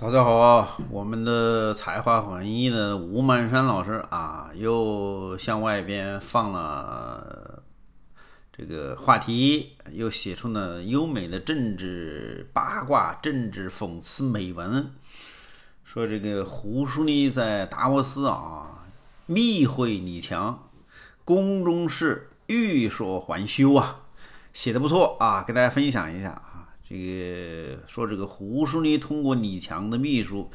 大家好啊，我们的才华横溢的吴满山老师啊，又向外边放了这个话题，又写出了优美的政治八卦、政治讽刺美文，说这个胡书立在达沃斯啊密会李强，宫中事欲说还休啊，写的不错啊，给大家分享一下。这个说，这个胡书记通过李强的秘书，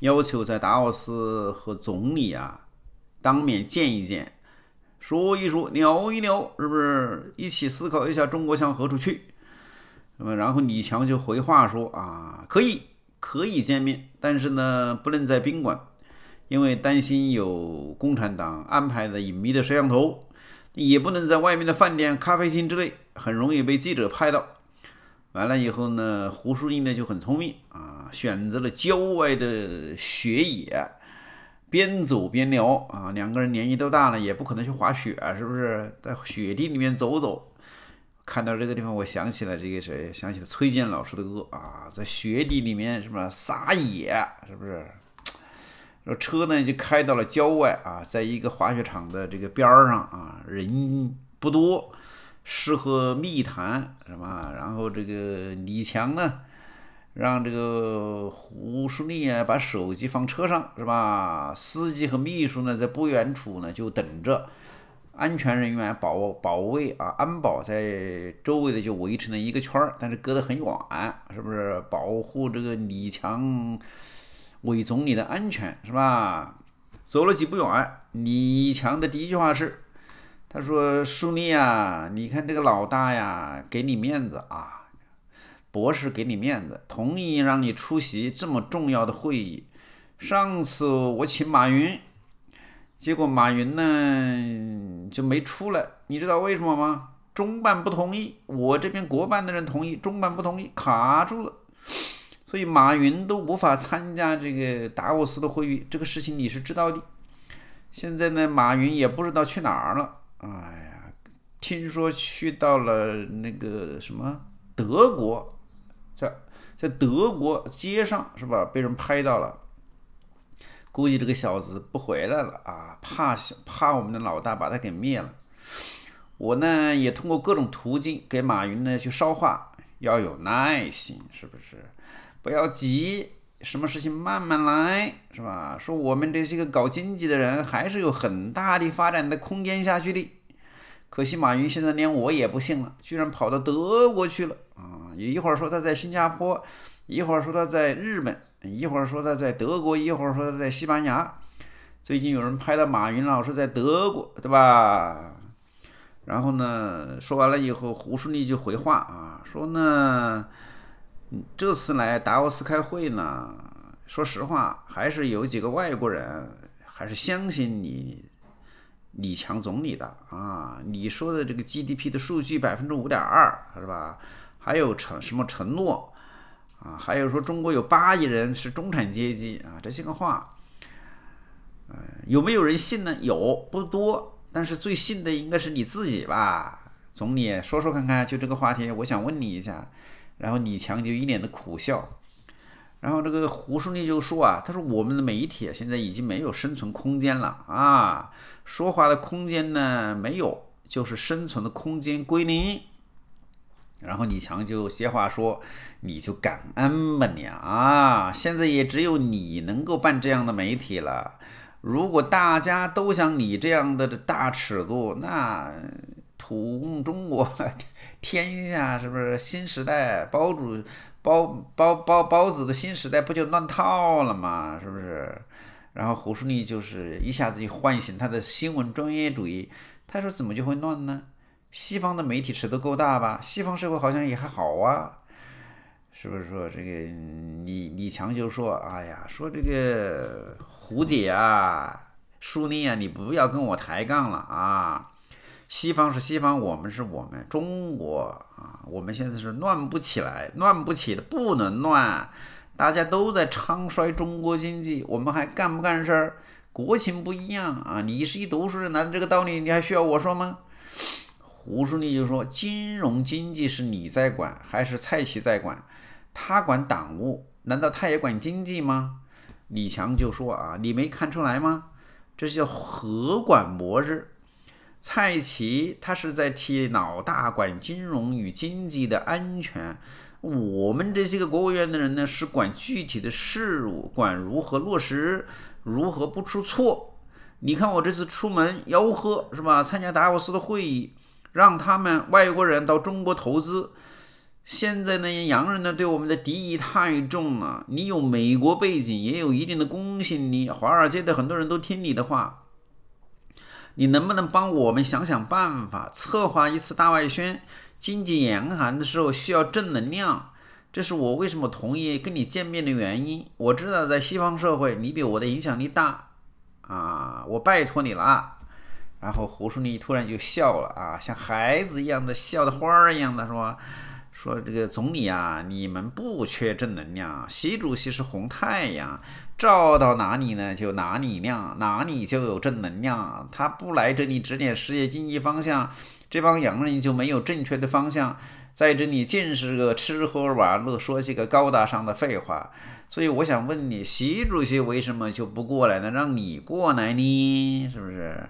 要求在达沃斯和总理啊当面见一见，说一说，聊一聊，是不是一起思考一下中国向何处去？那么，然后李强就回话说啊，可以，可以见面，但是呢，不能在宾馆，因为担心有共产党安排的隐秘的摄像头，也不能在外面的饭店、咖啡厅之类，很容易被记者拍到。完了以后呢，胡书记呢就很聪明啊，选择了郊外的雪野，边走边聊啊。两个人年纪都大了，也不可能去滑雪，是不是？在雪地里面走走，看到这个地方，我想起了这个谁？想起了崔健老师的歌啊，在雪地里面什么撒野，是不是？说车呢就开到了郊外啊，在一个滑雪场的这个边儿上啊，人不多。适合密谈，是吧？然后这个李强呢，让这个胡舒立啊把手机放车上，是吧？司机和秘书呢，在不远处呢就等着，安全人员保保卫啊，安保在周围的就围成了一个圈儿，但是隔得很远，是不是？保护这个李强，韦总理的安全，是吧？走了几步远，李强的第一句话是。他说：“舒丽啊，你看这个老大呀，给你面子啊，博士给你面子，同意让你出席这么重要的会议。上次我请马云，结果马云呢就没出来。你知道为什么吗？中办不同意，我这边国办的人同意，中办不同意，卡住了，所以马云都无法参加这个达沃斯的会议。这个事情你是知道的。现在呢，马云也不知道去哪儿了。”哎呀，听说去到了那个什么德国，在在德国街上是吧？被人拍到了，估计这个小子不回来了啊，怕怕我们的老大把他给灭了。我呢也通过各种途径给马云呢去捎话，要有耐心，是不是？不要急。什么事情慢慢来，是吧？说我们这些个搞经济的人，还是有很大的发展的空间下去的。可惜马云现在连我也不信了，居然跑到德国去了啊！一会儿说他在新加坡，一会儿说他在日本，一会儿说他在德国，一会儿说他在西班牙。最近有人拍到马云老师在德国，对吧？然后呢，说完了以后，胡顺利就回话啊，说呢。这次来达沃斯开会呢，说实话，还是有几个外国人还是相信你，李强总理的啊。你说的这个 GDP 的数据百分之五点二，是吧？还有承什么承诺啊？还有说中国有八亿人是中产阶级啊，这些个话，嗯，有没有人信呢？有，不多。但是最信的应该是你自己吧，总理。说说看看，就这个话题，我想问你一下。然后李强就一脸的苦笑，然后这个胡书记就说啊，他说我们的媒体现在已经没有生存空间了啊，说话的空间呢没有，就是生存的空间归零。然后李强就接话说，你就感恩吧你啊，现在也只有你能够办这样的媒体了，如果大家都像你这样的大尺度，那。土共中国，天下是不是新时代包主包包包包子的新时代不就乱套了吗？是不是？然后胡舒立就是一下子就唤醒他的新闻专业主义，他说怎么就会乱呢？西方的媒体尺度够大吧？西方社会好像也还好啊，是不是说这个李李强就说，哎呀，说这个胡姐啊，舒丽啊，你不要跟我抬杠了啊。西方是西方，我们是我们。中国啊，我们现在是乱不起来，乱不起的，不能乱。大家都在唱衰中国经济，我们还干不干事儿？国情不一样啊！你是一读书人，难道这个道理，你还需要我说吗？胡书立就说：“金融经济是你在管，还是蔡奇在管？他管党务，难道他也管经济吗？”李强就说：“啊，你没看出来吗？这叫合管模式。”蔡奇他是在替老大管金融与经济的安全，我们这些个国务院的人呢是管具体的事务，管如何落实，如何不出错。你看我这次出门吆喝是吧？参加达沃斯的会议，让他们外国人到中国投资。现在那些洋人呢对我们的敌意太重了。你有美国背景，也有一定的公信力，华尔街的很多人都听你的话。你能不能帮我们想想办法，策划一次大外宣？经济严寒的时候需要正能量，这是我为什么同意跟你见面的原因。我知道在西方社会你比我的影响力大啊，我拜托你了。然后胡舒立突然就笑了啊，像孩子一样的笑的花儿一样的是吧。说这个总理啊，你们不缺正能量。习主席是红太阳，照到哪里呢，就哪里亮，哪里就有正能量。他不来这里指点世界经济方向，这帮洋人就没有正确的方向。在这里尽是个吃喝玩乐，说些个高大上的废话。所以我想问你，习主席为什么就不过来呢？让你过来呢，是不是？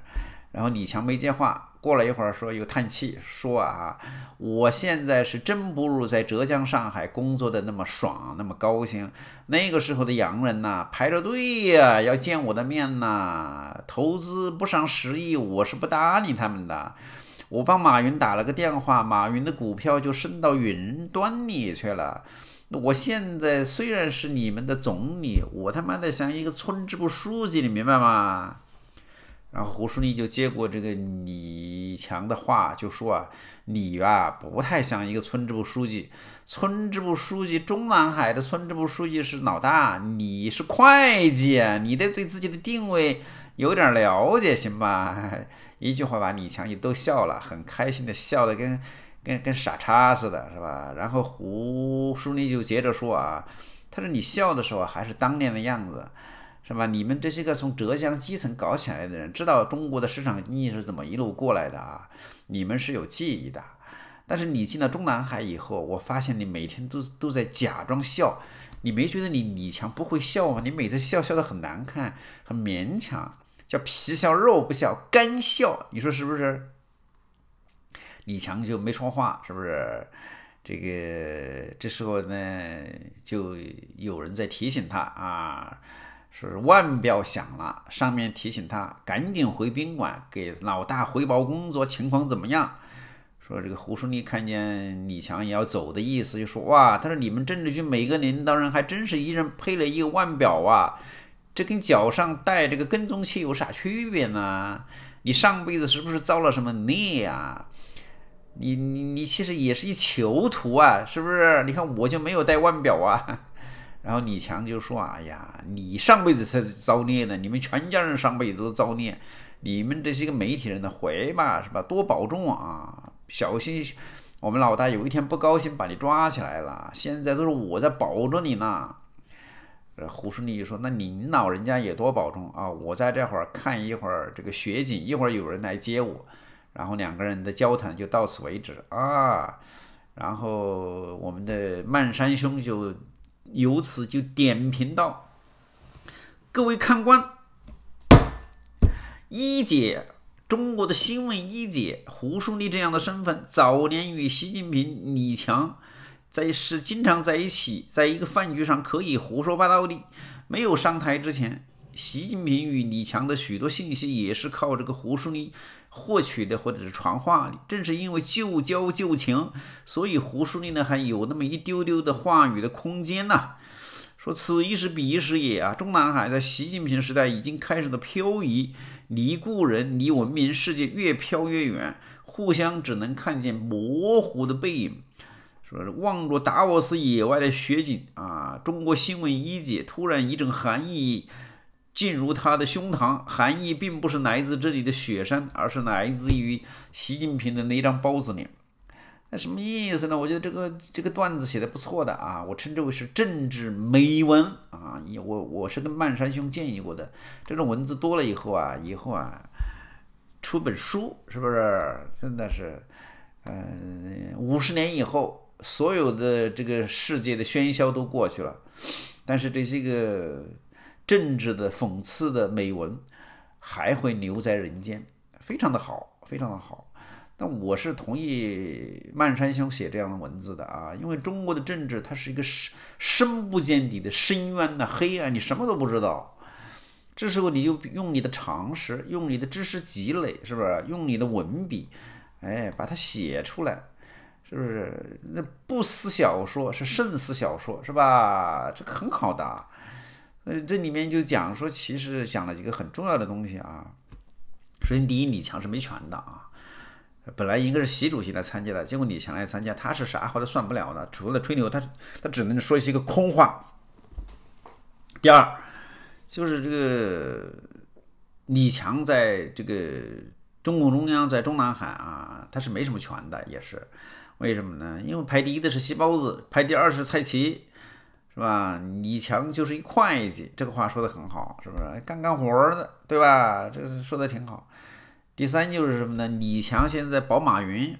然后李强没接话。过了一会儿，说又叹气，说啊，我现在是真不如在浙江、上海工作的那么爽、那么高兴。那个时候的洋人呐，排着队呀，要见我的面呐，投资不上十亿，我是不搭理他们的。我帮马云打了个电话，马云的股票就升到云端里去了。我现在虽然是你们的总理，我他妈的像一个村支部书记，你明白吗？然后胡舒立就接过这个李强的话，就说啊，你吧不太像一个村支部书记，村支部书记中南海的村支部书记是老大，你是会计，你得对自己的定位有点了解，行吧？一句话把李强也逗笑了，很开心的笑的跟跟跟傻叉似的，是吧？然后胡舒立就接着说啊，他说你笑的时候还是当年的样子。是吧？你们这些个从浙江基层搞起来的人，知道中国的市场经济是怎么一路过来的啊？你们是有记忆的。但是你进了中南海以后，我发现你每天都都在假装笑，你没觉得你李强不会笑吗？你每次笑笑的很难看，很勉强，叫皮笑肉不笑，干笑。你说是不是？李强就没说话，是不是？这个这时候呢，就有人在提醒他啊。说腕表响了，上面提醒他赶紧回宾馆给老大汇报工作情况怎么样？说这个胡顺利看见李强也要走的意思，就说哇，他说你们政治局每个领导人还真是一人配了一个腕表啊，这跟脚上戴这个跟踪器有啥区别呢？你上辈子是不是遭了什么孽啊？你你你其实也是一囚徒啊，是不是？你看我就没有戴腕表啊。然后李强就说：“哎呀，你上辈子才是造孽呢！你们全家人上辈子都造孽，你们这些个媒体人呢，回吧，是吧？多保重啊，小心我们老大有一天不高兴把你抓起来了。现在都是我在保着你呢。”胡顺利就说：“那您老人家也多保重啊！我在这会儿看一会儿这个雪景，一会儿有人来接我。”然后两个人的交谈就到此为止啊。然后我们的漫山兄就。由此就点评到，各位看官，一姐中国的新闻一姐胡舒丽这样的身份，早年与习近平、李强在是经常在一起，在一个饭局上可以胡说八道的，没有上台之前。习近平与李强的许多信息也是靠这个胡书立获取的，或者是传话的。正是因为旧交旧情，所以胡书立呢还有那么一丢丢的话语的空间呢。说此一时彼一时也啊！中南海在习近平时代已经开始了漂移，离故人，离文明世界越飘越远，互相只能看见模糊的背影。说是望着达沃斯野外的雪景啊，中国新闻一姐突然一阵寒意。进入他的胸膛，含义并不是来自这里的雪山，而是来自于习近平的那张包子脸。那什么意思呢？我觉得这个这个段子写的不错的啊，我称之为是政治美文啊。我我是跟漫山兄建议过的，这种文字多了以后啊，以后啊，出本书是不是？真的是，嗯，五十年以后，所有的这个世界的喧嚣都过去了，但是这些个。政治的讽刺的美文，还会留在人间，非常的好，非常的好。那我是同意漫山兄写这样的文字的啊，因为中国的政治它是一个深深不见底的深渊呐，黑暗，你什么都不知道。这时候你就用你的常识，用你的知识积累，是不是？用你的文笔，哎，把它写出来，是不是？那不思小说，是慎思小说，是吧？这很好的。呃，这里面就讲说，其实讲了几个很重要的东西啊。首先，第一，李强是没权的啊，本来应该是习主席来参加的，结果李强来参加，他是啥，或者算不了的，除了吹牛，他他只能说一些个空话。第二，就是这个李强在这个中共中央在中南海啊，他是没什么权的，也是。为什么呢？因为排第一的是习包子，排第二是蔡奇。是吧？李强就是一会计，这个话说的很好，是不是干干活的，对吧？这个说的挺好。第三就是什么呢？李强现在保马云，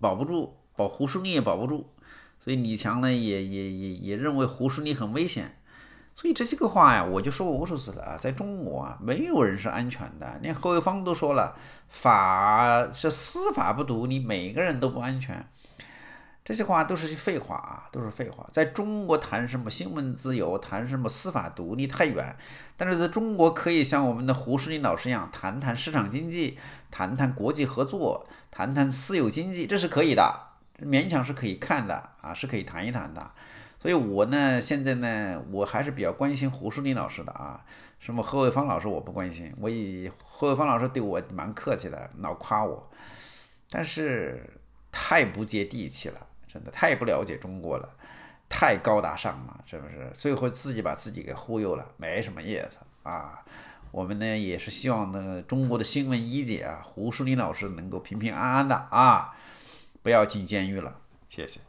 保不住，保胡舒立也保不住，所以李强呢也也也也认为胡舒立很危险。所以这些个话呀，我就说过无数次了啊，在中国啊，没有人是安全的，连何卫芳都说了，法是司法不独立，每个人都不安全。这些话都是些废话啊，都是废话。在中国谈什么新闻自由，谈什么司法独立太远，但是在中国可以像我们的胡适林老师一样，谈谈市场经济，谈谈国际合作，谈谈私有经济，这是可以的，勉强是可以看的啊，是可以谈一谈的。所以，我呢，现在呢，我还是比较关心胡适林老师的啊，什么何伟芳老师我不关心，我以何伟芳老师对我蛮客气的，老夸我，但是太不接地气了。真的太不了解中国了，太高大上了，是不是？最后自己把自己给忽悠了，没什么意思啊。我们呢也是希望呢中国的新闻一姐啊，胡淑林老师能够平平安安的啊，不要进监狱了。谢谢。